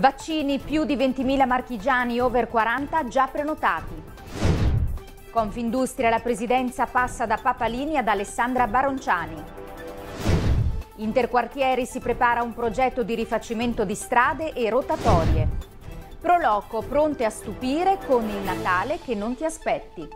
Vaccini più di 20.000 marchigiani over 40 già prenotati. Confindustria la presidenza passa da Papalini ad Alessandra Baronciani. Interquartieri si prepara un progetto di rifacimento di strade e rotatorie. Proloco pronte a stupire con il Natale che non ti aspetti.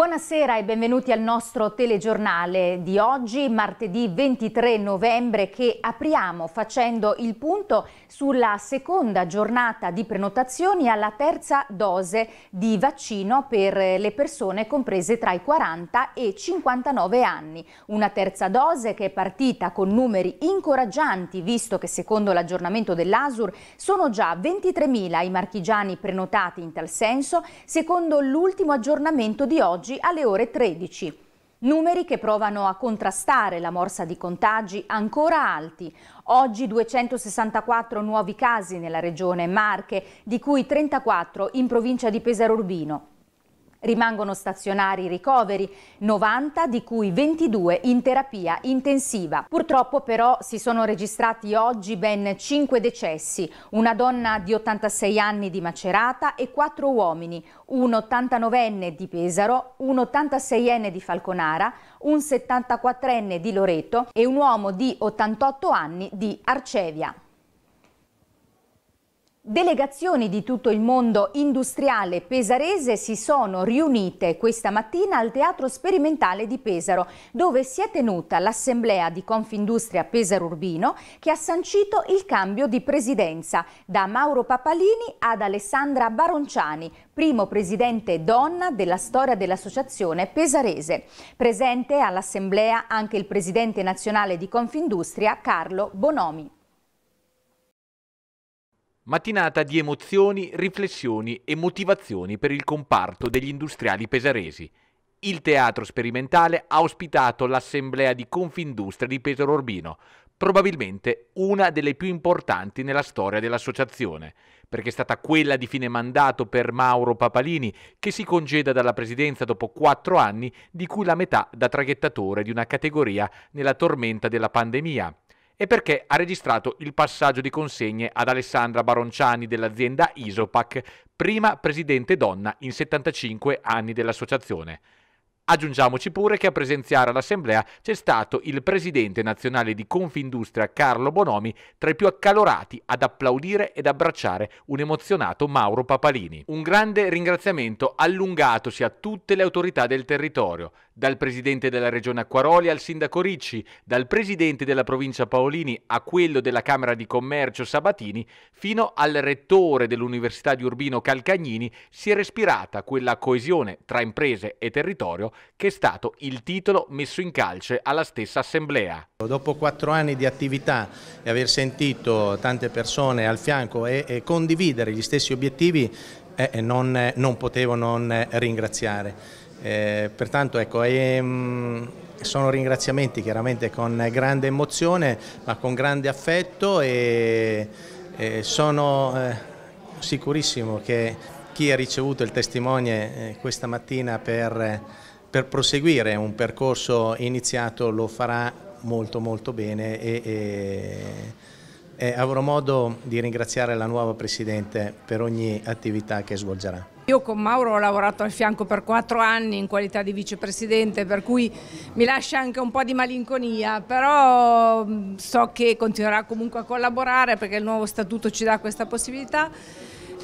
Buonasera e benvenuti al nostro telegiornale di oggi, martedì 23 novembre, che apriamo facendo il punto sulla seconda giornata di prenotazioni alla terza dose di vaccino per le persone comprese tra i 40 e i 59 anni. Una terza dose che è partita con numeri incoraggianti, visto che secondo l'aggiornamento dell'ASUR sono già 23.000 i marchigiani prenotati in tal senso, secondo l'ultimo aggiornamento di oggi contagi alle ore 13. Numeri che provano a contrastare la morsa di contagi ancora alti. Oggi 264 nuovi casi nella regione Marche, di cui 34 in provincia di Pesaro Urbino. Rimangono stazionari i ricoveri, 90 di cui 22 in terapia intensiva. Purtroppo però si sono registrati oggi ben 5 decessi, una donna di 86 anni di Macerata e 4 uomini, un 89enne di Pesaro, un 86enne di Falconara, un 74enne di Loreto e un uomo di 88 anni di Arcevia. Delegazioni di tutto il mondo industriale pesarese si sono riunite questa mattina al Teatro Sperimentale di Pesaro, dove si è tenuta l'assemblea di Confindustria Pesaro Urbino che ha sancito il cambio di presidenza da Mauro Papalini ad Alessandra Baronciani, primo presidente donna della storia dell'associazione pesarese. Presente all'assemblea anche il presidente nazionale di Confindustria Carlo Bonomi. Mattinata di emozioni, riflessioni e motivazioni per il comparto degli industriali pesaresi. Il teatro sperimentale ha ospitato l'assemblea di Confindustria di Pesaro Urbino, probabilmente una delle più importanti nella storia dell'associazione, perché è stata quella di fine mandato per Mauro Papalini, che si congeda dalla presidenza dopo quattro anni, di cui la metà da traghettatore di una categoria nella tormenta della pandemia e perché ha registrato il passaggio di consegne ad Alessandra Baronciani dell'azienda Isopac, prima presidente donna in 75 anni dell'associazione. Aggiungiamoci pure che a presenziare all'assemblea c'è stato il presidente nazionale di Confindustria Carlo Bonomi, tra i più accalorati ad applaudire ed abbracciare un emozionato Mauro Papalini. Un grande ringraziamento allungatosi a tutte le autorità del territorio, dal presidente della regione Acquaroli al sindaco Ricci, dal presidente della provincia Paolini a quello della Camera di Commercio Sabatini, fino al rettore dell'Università di Urbino Calcagnini, si è respirata quella coesione tra imprese e territorio che è stato il titolo messo in calce alla stessa assemblea. Dopo quattro anni di attività e aver sentito tante persone al fianco e, e condividere gli stessi obiettivi, eh, eh non, non, potevo non ringraziare. Eh, pertanto ecco, ehm, sono ringraziamenti chiaramente con grande emozione ma con grande affetto e, e sono eh, sicurissimo che chi ha ricevuto il testimone eh, questa mattina per per proseguire un percorso iniziato lo farà molto molto bene e, e, e avrò modo di ringraziare la nuova Presidente per ogni attività che svolgerà. Io con Mauro ho lavorato al fianco per quattro anni in qualità di vicepresidente, per cui mi lascia anche un po' di malinconia, però so che continuerà comunque a collaborare perché il nuovo statuto ci dà questa possibilità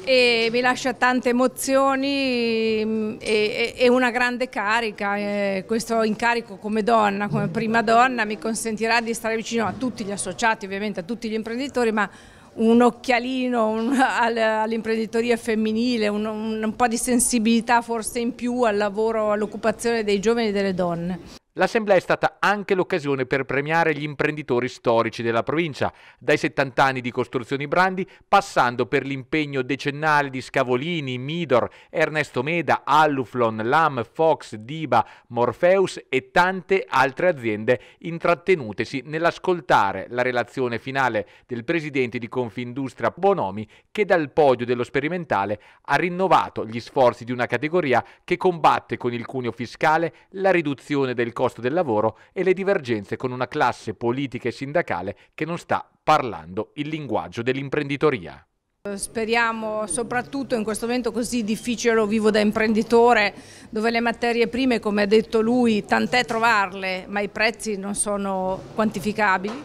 e mi lascia tante emozioni mm, e, e una grande carica. E eh, questo incarico come donna, come prima donna, mi consentirà di stare vicino a tutti gli associati, ovviamente a tutti gli imprenditori, ma un occhialino un, all'imprenditoria femminile, un, un, un po' di sensibilità forse in più al lavoro, all'occupazione dei giovani e delle donne. L'assemblea è stata anche l'occasione per premiare gli imprenditori storici della provincia, dai 70 anni di costruzioni Brandi, passando per l'impegno decennale di Scavolini, Midor, Ernesto Meda, Alluflon, Lam, Fox, Diba, Morpheus e tante altre aziende intrattenutesi nell'ascoltare la relazione finale del presidente di Confindustria Bonomi che dal podio dello sperimentale ha rinnovato gli sforzi di una categoria che combatte con il cuneo fiscale la riduzione del costo posto del lavoro e le divergenze con una classe politica e sindacale che non sta parlando il linguaggio dell'imprenditoria. Eh, speriamo soprattutto in questo momento così difficile, lo vivo da imprenditore, dove le materie prime, come ha detto lui, tant'è trovarle, ma i prezzi non sono quantificabili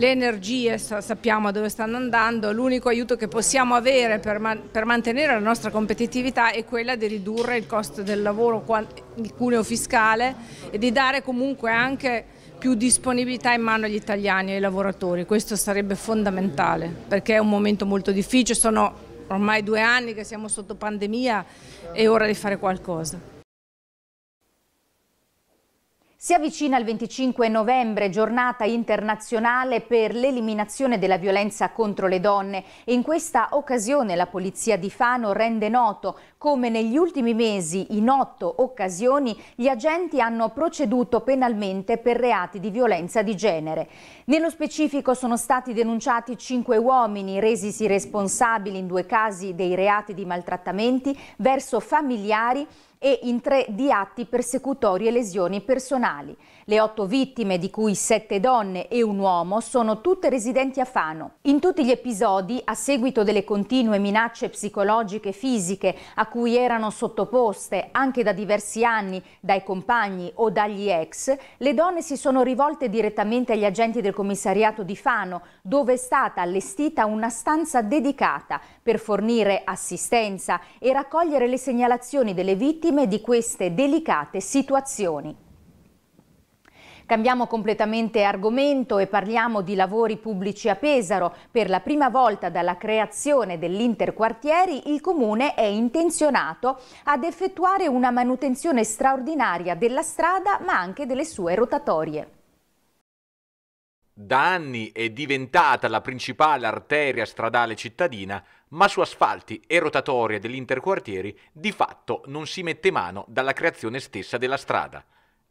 le energie sappiamo dove stanno andando, l'unico aiuto che possiamo avere per, man per, mantenere la nostra competitività è quella di ridurre il costo del lavoro, il cuneo fiscale e di dare comunque anche più disponibilità in mano agli italiani e ai lavoratori, questo sarebbe fondamentale perché è un momento molto difficile, sono ormai due anni che siamo sotto pandemia, è ora di fare qualcosa. Si avvicina il 25 novembre, giornata internazionale per l'eliminazione della violenza contro le donne in questa occasione la Polizia di Fano rende noto come negli ultimi mesi, in otto occasioni, gli agenti hanno proceduto penalmente per reati di violenza di genere. Nello specifico sono stati denunciati cinque uomini resisi responsabili in due casi dei reati di maltrattamenti verso familiari e in tre di atti persecutori e lesioni personali. Le otto vittime, di cui sette donne e un uomo, sono tutte residenti a Fano. In tutti gli episodi, a seguito delle continue minacce psicologiche e fisiche a cui erano sottoposte anche da diversi anni dai compagni o dagli ex, le donne si sono rivolte direttamente agli agenti del commissariato di Fano, dove è stata allestita una stanza dedicata per fornire assistenza e raccogliere le segnalazioni delle vittime vittime di queste delicate situazioni. Cambiamo completamente argomento e parliamo di lavori pubblici a Pesaro. Per la prima volta dalla creazione dell'interquartieri il comune è intenzionato ad effettuare una manutenzione straordinaria della strada ma anche delle sue rotatorie. Da anni è diventata la principale arteria stradale cittadina, ma su asfalti e rotatorie dell'interquartieri di fatto non si mette mano dalla creazione stessa della strada.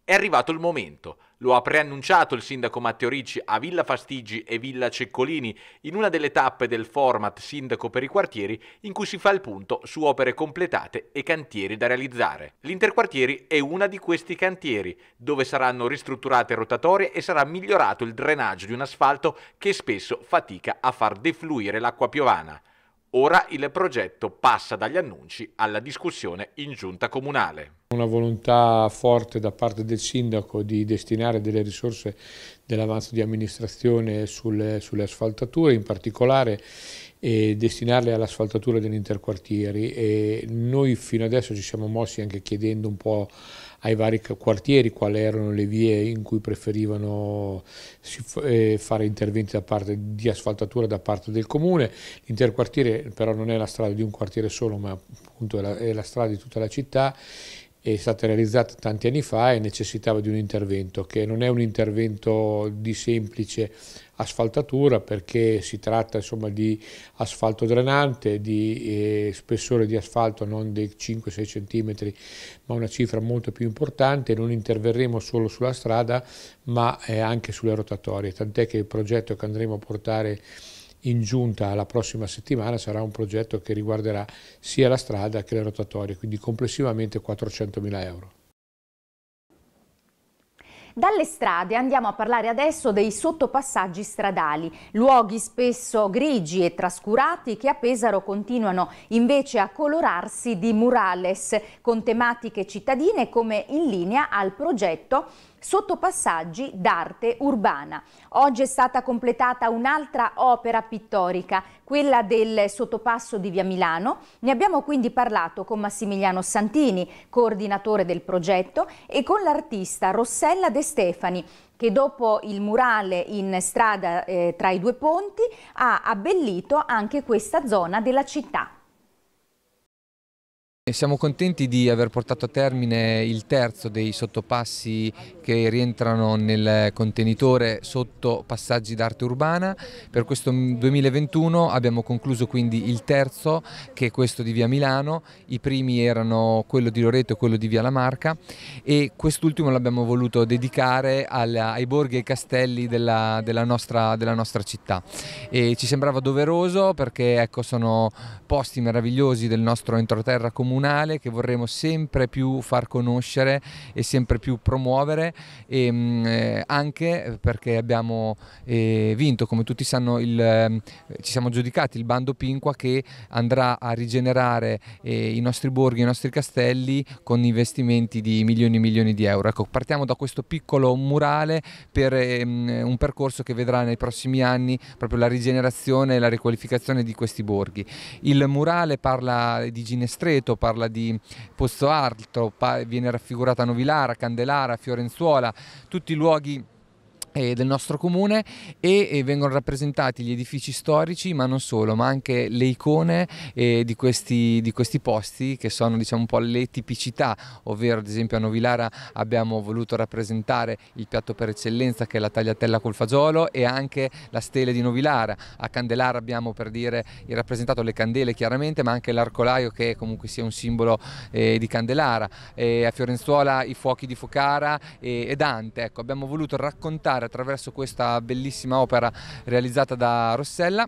È arrivato il momento. Lo ha preannunciato il sindaco Matteo Ricci a Villa Fastigi e Villa Ceccolini in una delle tappe del format Sindaco per i quartieri in cui si fa il punto su opere completate e cantieri da realizzare. L'Interquartieri è una di questi cantieri dove saranno ristrutturate rotatorie e sarà migliorato il drenaggio di un asfalto che spesso fatica a far defluire l'acqua piovana. Ora il progetto passa dagli annunci alla discussione in giunta comunale. Una volontà forte da parte del sindaco di destinare delle risorse dell'avanzo di amministrazione sulle, sulle, asfaltature, in particolare e destinarle all'asfaltatura degli interquartieri. E noi fino adesso ci siamo mossi anche chiedendo un po' ai vari quartieri quali erano le vie in cui preferivano eh, fare interventi parte, di asfaltatura da parte del comune. L'intero quartiere però non è la strada di un quartiere solo ma appunto è la, è la strada di tutta la città è stata realizzata tanti anni fa e necessitava di un intervento che non è un intervento di semplice asfaltatura perché si tratta insomma, di asfalto drenante, di eh, spessore di asfalto non dei 5-6 cm ma una cifra molto più importante, non interverremo solo sulla strada ma eh, anche sulle rotatorie, tant'è che il progetto che andremo a portare in giunta alla prossima settimana sarà un progetto che riguarderà sia la strada che le rotatorie, quindi complessivamente 400.000 euro. Dalle strade andiamo a parlare adesso dei sottopassaggi stradali, luoghi spesso grigi e trascurati che a Pesaro continuano invece a colorarsi di murales con tematiche cittadine come in linea al progetto Sottopassaggi d'arte urbana. Oggi è stata completata un'altra opera pittorica, quella del sottopasso di Via Milano. Ne abbiamo quindi parlato con Massimiliano Santini, coordinatore del progetto, e con l'artista Rossella De Stefani, che dopo il murale in strada eh, tra i due ponti ha abbellito anche questa zona della città. E siamo contenti di aver portato a termine il terzo dei sottopassi che rientrano nel contenitore sotto passaggi d'arte urbana. Per questo 2021 abbiamo concluso quindi il terzo che è questo di via Milano, i primi erano quello di Loreto e quello di via La Marca e quest'ultimo l'abbiamo voluto dedicare alla, ai borghi e ai castelli della, della, nostra, della nostra, città. E ci sembrava doveroso perché ecco, sono posti meravigliosi del nostro entroterra comune comunale che vorremmo sempre più far conoscere e sempre più promuovere e, ehm, mh, eh, anche perché abbiamo eh, vinto come tutti sanno il, eh, ci siamo giudicati il bando Pinqua che andrà a rigenerare eh, i nostri borghi, i nostri castelli con investimenti di milioni e milioni di euro. Ecco, partiamo da questo piccolo murale per ehm, un percorso che vedrà nei prossimi anni proprio la rigenerazione e la riqualificazione di questi borghi. Il murale parla di Ginestreto, parla parla di Pozzo Alto, viene raffigurata Novilara, Candelara, Fiorenzuola, tutti luoghi eh, del nostro comune e, e, vengono rappresentati gli edifici storici ma non solo ma anche le icone eh, di, questi, di, questi, posti che sono diciamo un po' le tipicità ovvero ad esempio a Novilara abbiamo voluto rappresentare il piatto per eccellenza che è la tagliatella col fagiolo e anche la stele di Novilara a Candelara abbiamo per dire rappresentato le candele chiaramente ma anche l'arcolaio che comunque sia un simbolo eh, di Candelara eh, a Fiorenzuola i fuochi di Focara e, eh, e Dante ecco abbiamo voluto raccontare attraverso questa bellissima opera realizzata da Rossella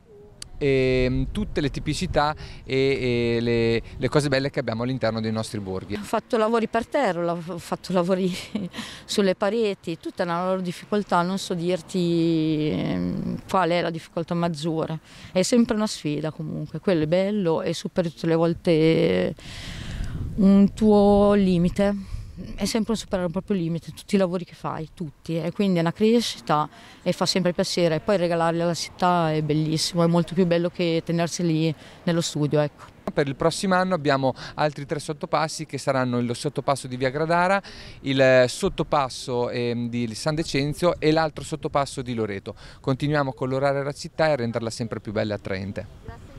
ehm, tutte le tipicità e, e le, le, cose belle che abbiamo all'interno dei nostri borghi. Ho fatto lavori per terra, ho fatto lavori sulle pareti, tutta la loro difficoltà, non so dirti ehm, qual è la difficoltà maggiore, è sempre una sfida comunque, quello è bello e superi tutte le volte un tuo limite è sempre un superare un proprio limite, tutti i lavori che fai, tutti, e quindi è una crescita e fa sempre piacere. E poi regalarli alla città è bellissimo, è molto più bello che tenerseli nello studio. Ecco. Per il prossimo anno abbiamo altri tre sottopassi che saranno il sottopasso di Via Gradara, il sottopasso ehm, di San Decenzio e l'altro sottopasso di Loreto. Continuiamo a colorare la città e a renderla sempre più bella e attraente.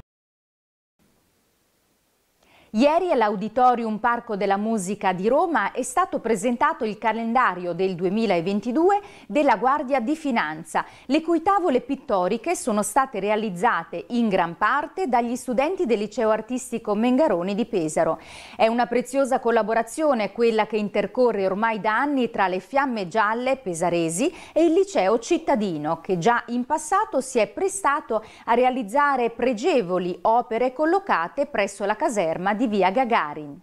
Ieri all'Auditorium Parco della Musica di Roma è stato presentato il calendario del 2022 della Guardia di Finanza, le cui tavole pittoriche sono state realizzate in gran parte dagli studenti del Liceo Artistico Mengaroni di Pesaro. È una preziosa collaborazione quella che intercorre ormai da anni tra le Fiamme Gialle pesaresi e il Liceo Cittadino, che già in passato si è prestato a realizzare pregevoli opere collocate presso la caserma di di via Gagarin.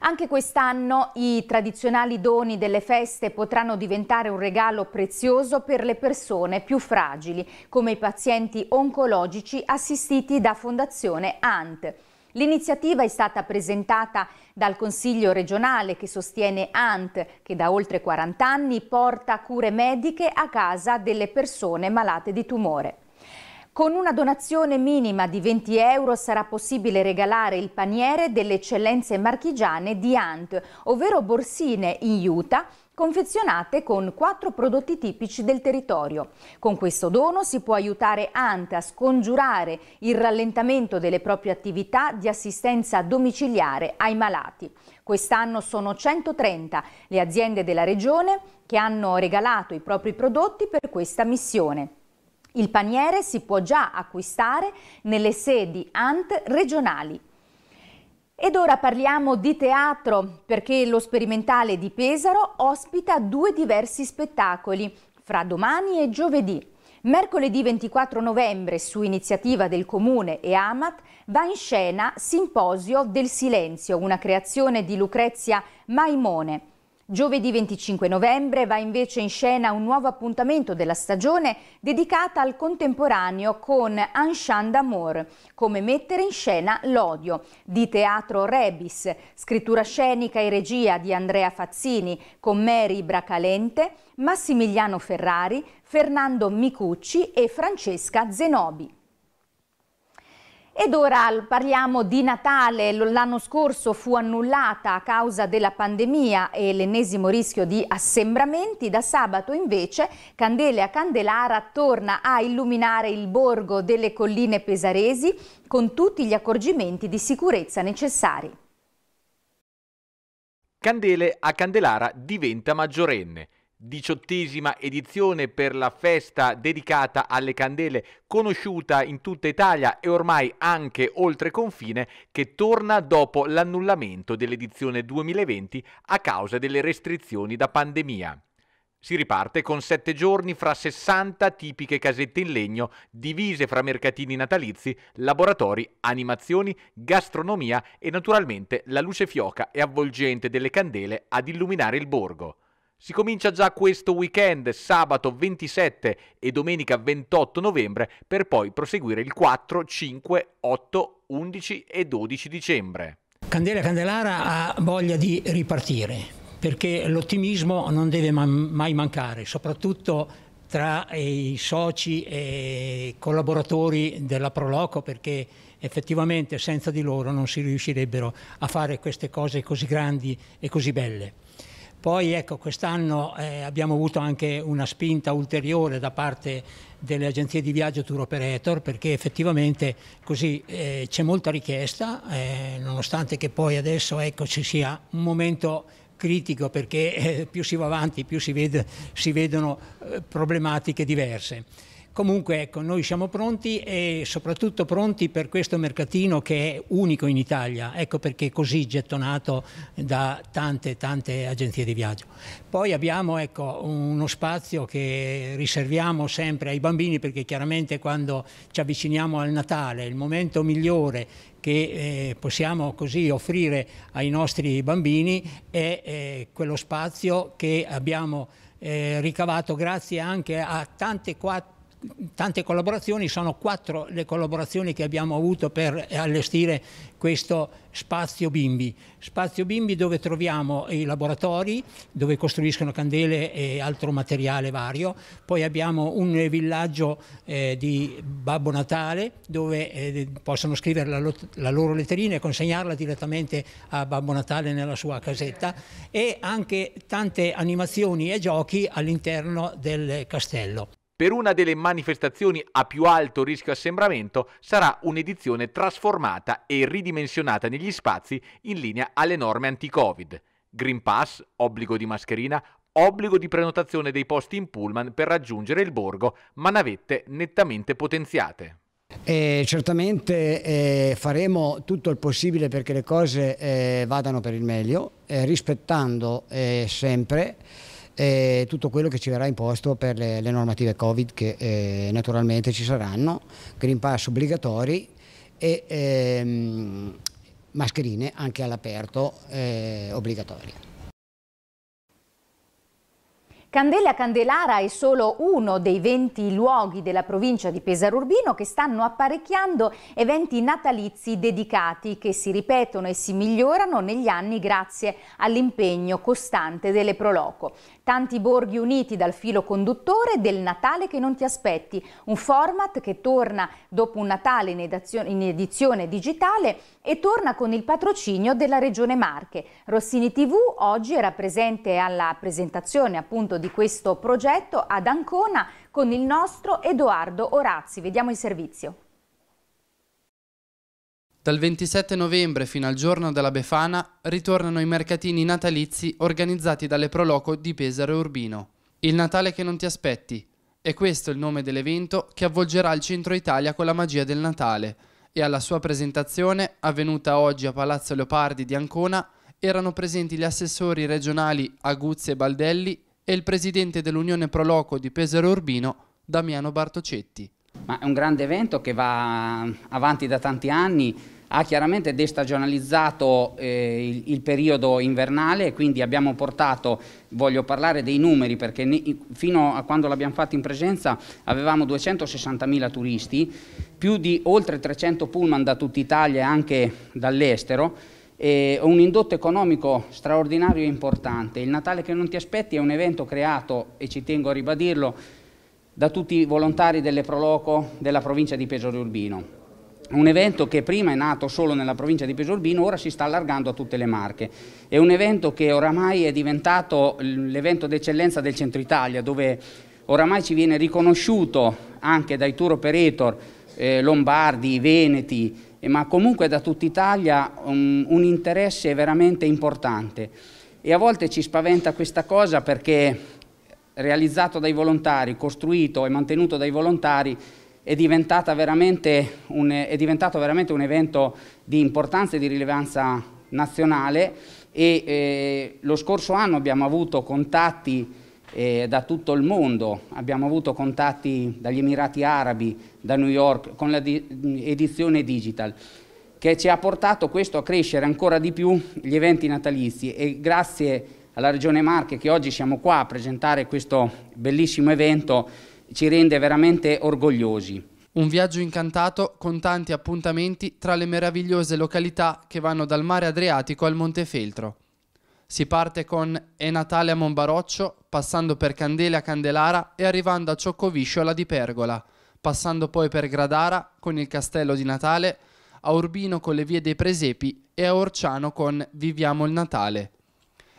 Anche quest'anno i tradizionali doni delle feste potranno diventare un regalo prezioso per le persone più fragili, come i pazienti oncologici assistiti da Fondazione ANT. L'iniziativa è stata presentata dal Consiglio regionale che sostiene ANT, che da oltre 40 anni porta cure mediche a casa delle persone malate di tumore. Con una donazione minima di 20 euro sarà possibile regalare il paniere delle eccellenze marchigiane di Ant, ovvero borsine in Utah, confezionate con quattro prodotti tipici del territorio. Con questo dono si può aiutare Ant a scongiurare il rallentamento delle proprie attività di assistenza domiciliare ai malati. Quest'anno sono 130 le aziende della regione che hanno regalato i propri prodotti per questa missione. Il paniere si può già acquistare nelle sedi ANT regionali. Ed ora parliamo di teatro, perché lo sperimentale di Pesaro ospita due diversi spettacoli, fra domani e giovedì. Mercoledì 24 novembre, su iniziativa del Comune e Amat, va in scena Simposio del Silenzio, una creazione di Lucrezia Maimone. Giovedì 25 novembre va invece in scena un nuovo appuntamento della stagione dedicata al contemporaneo con Anshan d'Amour, come mettere in scena l'odio, di Teatro Rebis, scrittura scenica e regia di Andrea Fazzini con Mary Bracalente, Massimiliano Ferrari, Fernando Micucci e Francesca Zenobi. Ed ora parliamo di Natale. L'anno scorso fu annullata a causa della pandemia e l'ennesimo rischio di assembramenti. Da sabato invece Candele a Candelara torna a illuminare il borgo delle colline pesaresi con tutti gli accorgimenti di sicurezza necessari. Candele a Candelara diventa maggiorenne diciottesima edizione per la festa dedicata alle candele conosciuta in tutta Italia e ormai anche oltre confine che torna dopo l'annullamento dell'edizione 2020 a causa delle restrizioni da pandemia. Si riparte con sette giorni fra 60 tipiche casette in legno divise fra mercatini natalizi, laboratori, animazioni, gastronomia e naturalmente la luce fioca e avvolgente delle candele ad illuminare il borgo. Si comincia già questo weekend, sabato 27 e domenica 28 novembre, per poi proseguire il 4, 5, 8, 11 e 12 dicembre. Candela Candelara ha voglia di ripartire, perché l'ottimismo non deve mai mancare, soprattutto tra i soci e collaboratori della Proloco perché effettivamente senza di loro non si riuscirebbero a fare queste cose così grandi e così belle. Poi ecco, quest'anno eh, abbiamo avuto anche una spinta ulteriore da parte delle agenzie di viaggio tour operator perché effettivamente così eh, c'è molta richiesta, eh, nonostante che poi adesso ecco, ci sia un momento critico perché eh, più si va avanti più si, vede, si vedono eh, problematiche diverse. Comunque ecco, noi siamo pronti e soprattutto pronti per questo mercatino che è unico in Italia, ecco perché è così gettonato da tante tante agenzie di viaggio. Poi abbiamo ecco, uno spazio che riserviamo sempre ai bambini perché chiaramente quando ci avviciniamo al Natale, il momento migliore che eh, possiamo così offrire ai nostri bambini è eh, quello spazio che abbiamo eh, ricavato grazie anche a tante quattro tante collaborazioni, sono quattro le collaborazioni che abbiamo avuto per allestire questo spazio bimbi. Spazio bimbi dove troviamo i laboratori, dove costruiscono candele e altro materiale vario, poi abbiamo un villaggio eh, di Babbo Natale dove eh, possono scrivere la, la, loro letterina e consegnarla direttamente a Babbo Natale nella sua casetta e anche tante animazioni e giochi all'interno del castello. Per una delle manifestazioni a più alto rischio assembramento sarà un'edizione trasformata e ridimensionata negli spazi in linea alle norme anti-Covid. Green Pass, obbligo di mascherina, obbligo di prenotazione dei posti in pullman per raggiungere il borgo, ma navette nettamente potenziate. Eh, certamente eh, faremo tutto il possibile perché le cose eh, vadano per il meglio, eh, rispettando eh, sempre eh, tutto quello che ci verrà imposto per le, le normative Covid che eh, naturalmente ci saranno, Green Pass obbligatori e ehm, mascherine anche all'aperto eh, obbligatorie. Candela Candelara è solo uno dei 20 luoghi della provincia di Pesaro Urbino che stanno apparecchiando eventi natalizi dedicati che si ripetono e si migliorano negli anni grazie all'impegno costante delle Proloco. Tanti borghi uniti dal filo conduttore del Natale che non ti aspetti, un format che torna dopo un Natale in edizione digitale e torna con il patrocinio della Regione Marche. Rossini TV oggi era presente alla presentazione appunto di questo progetto ad Ancona con il nostro Edoardo Orazzi. Vediamo il servizio. Dal 27 novembre fino al giorno della Befana ritornano i mercatini natalizi organizzati dalle Proloco di Pesaro e Urbino. Il Natale che non ti aspetti. E questo è il nome dell'evento che avvolgerà il centro Italia con la magia del Natale. E alla sua presentazione, avvenuta oggi a Palazzo Leopardi di Ancona, erano presenti gli assessori regionali Aguzzi e Baldelli e il presidente dell'Unione Proloco di Pesaro e Urbino, Damiano Bartocetti. Ma è un grande evento che va avanti da tanti anni, ha chiaramente destagionalizzato eh, il, il, periodo invernale e quindi abbiamo portato, voglio parlare dei numeri perché ne, fino a quando l'abbiamo fatto in presenza avevamo 260.000 turisti, più di oltre 300 pullman da tutta Italia e anche dall'estero, eh, un indotto economico straordinario e importante. Il Natale che non ti aspetti è un evento creato, e ci tengo a ribadirlo, da tutti i volontari delle Proloco della provincia di Pesaro Urbino un evento che prima è nato solo nella provincia di Pesorbino, ora si sta allargando a tutte le Marche. È un evento che oramai è diventato l'evento d'eccellenza del centro Italia, dove oramai ci viene riconosciuto anche dai tour operator eh, lombardi, veneti, eh, ma comunque da tutta Italia un, un interesse veramente importante. E a volte ci spaventa questa cosa perché realizzato dai volontari, costruito e mantenuto dai volontari, è, veramente un, è diventato veramente un evento di importanza e di rilevanza nazionale e eh, lo scorso anno abbiamo avuto contatti eh, da tutto il mondo, abbiamo avuto contatti dagli Emirati Arabi, da New York, con l'edizione di digital che ci ha portato questo a crescere ancora di più gli eventi natalizi e grazie alla Regione Marche che oggi siamo qua a presentare questo bellissimo evento ci rende veramente orgogliosi. Un viaggio incantato con tanti appuntamenti tra le meravigliose località che vanno dal mare Adriatico al Montefeltro. Si parte con È Natale a Monbaroccio, passando per Candele a Candelara e arrivando a Cioccovisciola di Pergola, passando poi per Gradara con il Castello di Natale, a Urbino con le vie dei Presepi e a Orciano con Viviamo il Natale.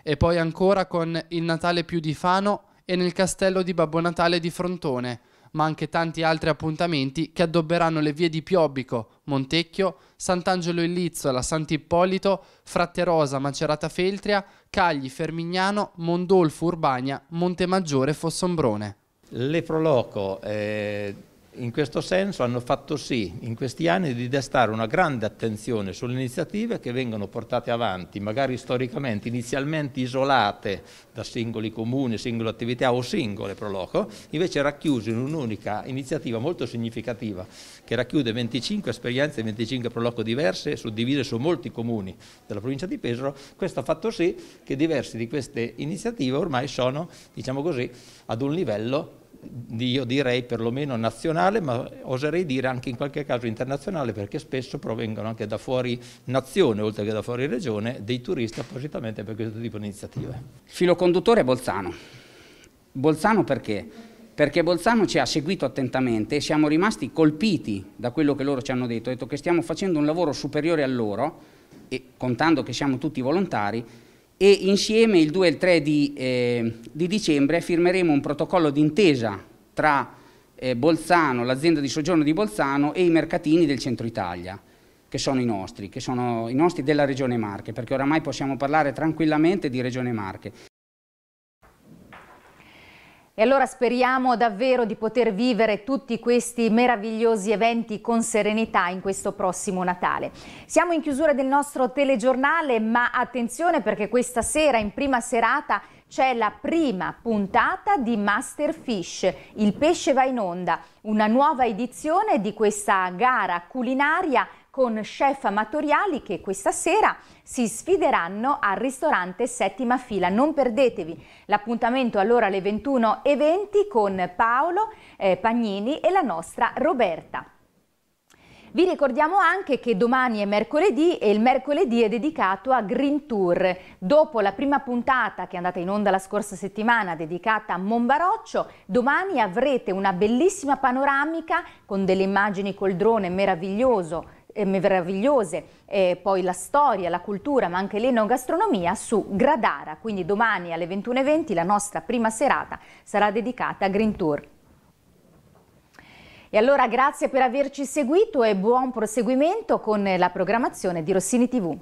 E poi ancora con Il Natale più di Fano e nel castello di Babbo Natale di Frontone, ma anche tanti altri appuntamenti che addobberanno le vie di Piobbico, Montecchio, Sant'Angelo in Lizzola, Sant'Ippolito, Fratte Rosa, Macerata Feltria, Cagli, Fermignano, Mondolfo, Urbania, Montemaggiore e Fossombrone. L'Eproloco eh, in questo senso hanno fatto sì in questi anni di destare una grande attenzione sulle iniziative che vengono portate avanti, magari storicamente, inizialmente isolate da singoli comuni, singole attività o singole proloco, invece racchiuse in un'unica iniziativa molto significativa che racchiude 25 esperienze, 25 proloco diverse, suddivise su molti comuni della provincia di Pesaro. Questo ha fatto sì che diverse di queste iniziative ormai sono, diciamo così, ad un livello io direi perlomeno nazionale, ma oserei dire anche in qualche caso internazionale, perché spesso provengono anche da fuori nazione, oltre che da fuori regione, dei turisti appositamente per questo tipo di iniziative. Il filo conduttore è Bolzano. Bolzano perché? Perché Bolzano ci ha seguito attentamente e siamo rimasti colpiti da quello che loro ci hanno detto, detto che stiamo facendo un lavoro superiore a loro, e contando che siamo tutti volontari, e insieme il 2 e il 3 di, eh, di dicembre firmeremo un protocollo d'intesa tra eh, Bolzano, l'azienda di soggiorno di Bolzano e i mercatini del centro Italia, che sono i nostri, che sono i nostri della regione Marche, perché oramai possiamo parlare tranquillamente di regione Marche. E allora speriamo davvero di poter vivere tutti questi meravigliosi eventi con serenità in questo prossimo Natale. Siamo in chiusura del nostro telegiornale, ma attenzione perché questa sera in prima serata c'è la prima puntata di Masterfish, Il pesce va in onda, una nuova edizione di questa gara culinaria con chef amatoriali che questa sera si sfideranno al ristorante Settima Fila. Non perdetevi l'appuntamento allora alle 21.20 con Paolo eh, Pagnini e la nostra Roberta. Vi ricordiamo anche che domani è mercoledì e il mercoledì è dedicato a Green Tour. Dopo la prima puntata che è andata in onda la scorsa settimana dedicata a Monbaroccio, domani avrete una bellissima panoramica con delle immagini col drone meraviglioso eh, meravigliose, eh, poi la storia, la cultura, ma anche l'enogastronomia su Gradara. Quindi domani alle 21.20 la nostra prima serata sarà dedicata a Green Tour. E allora grazie per averci seguito e buon proseguimento con la programmazione di Rossini TV.